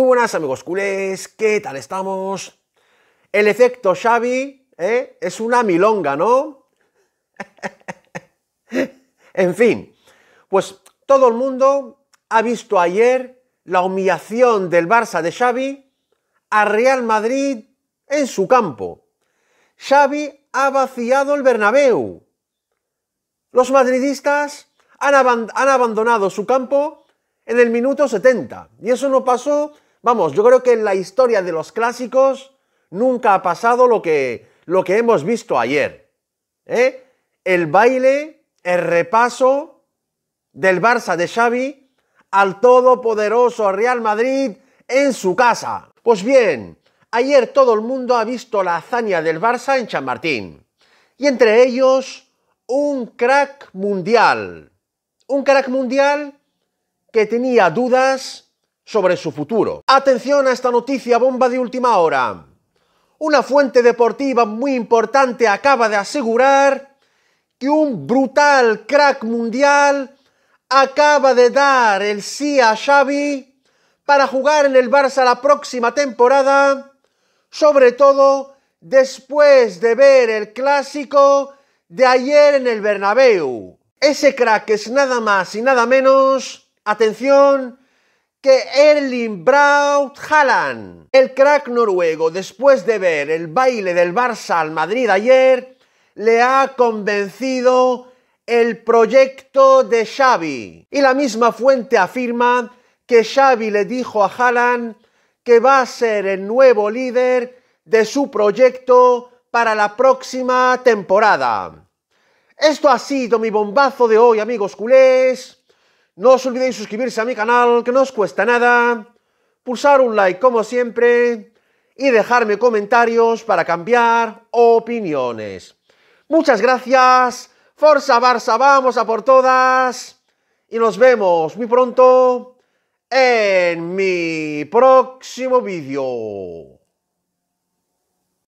Muy buenas amigos culés, ¿qué tal estamos? El efecto Xavi ¿eh? es una milonga, ¿no? en fin, pues todo el mundo ha visto ayer la humillación del Barça de Xavi a Real Madrid en su campo. Xavi ha vaciado el Bernabéu. Los madridistas han abandonado su campo en el minuto 70. Y eso no pasó Vamos, yo creo que en la historia de los clásicos nunca ha pasado lo que, lo que hemos visto ayer. ¿eh? El baile, el repaso del Barça de Xavi al todopoderoso Real Madrid en su casa. Pues bien, ayer todo el mundo ha visto la hazaña del Barça en Chamartín. Y entre ellos, un crack mundial. Un crack mundial que tenía dudas sobre su futuro. Atención a esta noticia bomba de última hora. Una fuente deportiva muy importante acaba de asegurar que un brutal crack mundial acaba de dar el sí a Xavi para jugar en el Barça la próxima temporada, sobre todo después de ver el clásico de ayer en el Bernabéu. Ese crack es nada más y nada menos, atención, que Erling Braut Haaland. El crack noruego, después de ver el baile del Barça al Madrid ayer, le ha convencido el proyecto de Xavi. Y la misma fuente afirma que Xavi le dijo a Haaland que va a ser el nuevo líder de su proyecto para la próxima temporada. Esto ha sido mi bombazo de hoy, amigos culés. No os olvidéis suscribirse a mi canal, que no os cuesta nada, pulsar un like como siempre y dejarme comentarios para cambiar opiniones. Muchas gracias, Forza Barça, vamos a por todas y nos vemos muy pronto en mi próximo vídeo.